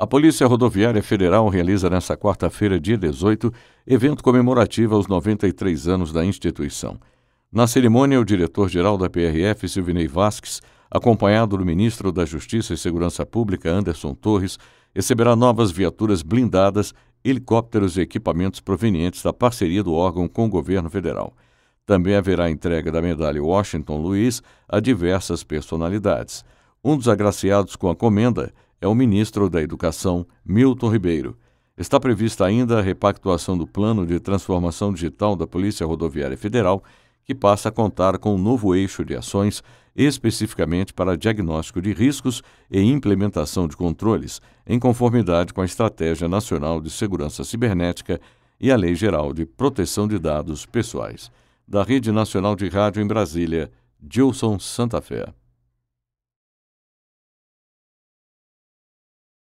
A Polícia Rodoviária Federal realiza nesta quarta-feira, dia 18, evento comemorativo aos 93 anos da instituição. Na cerimônia, o diretor-geral da PRF, Silvinei Vasques, acompanhado do ministro da Justiça e Segurança Pública, Anderson Torres, receberá novas viaturas blindadas, helicópteros e equipamentos provenientes da parceria do órgão com o governo federal. Também haverá entrega da medalha Washington Luiz a diversas personalidades. Um dos agraciados com a comenda é o ministro da Educação, Milton Ribeiro. Está prevista ainda a repactuação do Plano de Transformação Digital da Polícia Rodoviária Federal, que passa a contar com um novo eixo de ações especificamente para diagnóstico de riscos e implementação de controles, em conformidade com a Estratégia Nacional de Segurança Cibernética e a Lei Geral de Proteção de Dados Pessoais. Da Rede Nacional de Rádio em Brasília, Gilson Santa Fé.